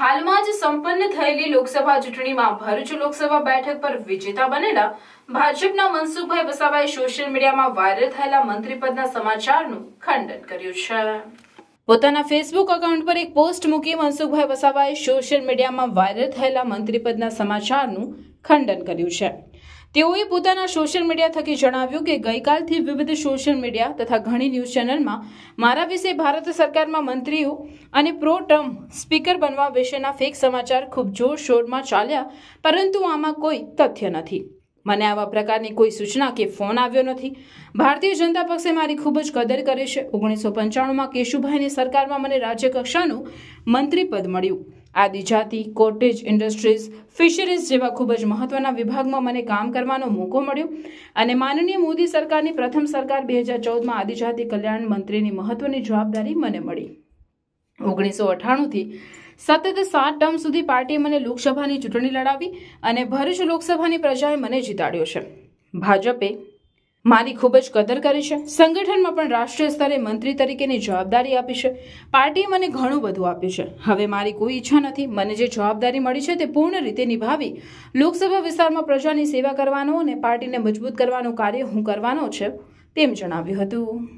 હાલમાં જ સંપન્ન થયેલી લોકસભા ચૂંટણીમાં ભરૂચ લોકસભા બેઠક પર વિજેતા બનેલા ભાજપના મનસુખભાઈ વસાવાએ સોશિયલ મીડિયામાં વાયરલ થયેલા મંત્રીપદના સમાચારનું ખંડન કર્યું છે પોતાના ફેસબુક અકાઉન્ટ પર એક પોસ્ટ મૂકી મનસુખભાઈ વસાવાએ સોશિયલ મીડિયામાં વાયરલ થયેલા મંત્રીપદના સમાચારનું ખંડન કર્યું છે તેઓએ પોતાના સોશિયલ મીડિયા થકી જણાવ્યું કે ગઈકાલથી વિવિધ સોશિયલ મીડિયા તથા ઘણી ન્યૂઝ ચેનલમાં મારા વિશે ભારત સરકારમાં મંત્રીઓ અને પ્રો ટર્મ સ્પીકર બનવા વિશેના ફેક સમાચાર ખૂબ જોરશોરમાં ચાલ્યા પરંતુ આમાં કોઈ તથ્ય નથી મને આવા પ્રકારની કોઈ સૂચના કે ફોન આવ્યો નથી ભારતીય જનતા પક્ષે મારી ખૂબ જ કદર કરે છે ઓગણીસો પંચાણુંમાં કેશુભાઈની સરકારમાં મને રાજ્ય કક્ષાનું મંત્રી પદ મળ્યું આદિજાતિ કોટેજ ઇન્ડસ્ટ્રીઝ ફિશરીઝ જેવા ખૂબ જ મહત્વના વિભાગમાં મને કામ કરવાનો મોકો મળ્યો અને માનનીય મોદી સરકારની પ્રથમ સરકાર બે હજાર ચૌદમાં આદિજાતિ કલ્યાણ મંત્રીની મહત્વની જવાબદારી મને મળી ઓગણીસો અઠ્ઠાણુંથી સતત સાત ટર્મ સુધી પાર્ટીએ મને લોકસભાની ચૂંટણી લડાવી અને ભરૂચ લોકસભાની પ્રજાએ મને જીતાડ્યો છે ભાજપે મારી ખૂબ જ કદર કરી છે સંગઠનમાં પણ રાષ્ટ્રીય સ્તરે મંત્રી તરીકેની જવાબદારી આપી છે પાર્ટીએ મને ઘણું બધું આપ્યું છે હવે મારી કોઈ ઈચ્છા નથી મને જે જવાબદારી મળી છે તે પૂર્ણ રીતે નિભાવી લોકસભા વિસ્તારમાં પ્રજાની સેવા કરવાનો અને પાર્ટીને મજબૂત કરવાનું કાર્ય હું કરવાનો છે તેમ જણાવ્યું હતું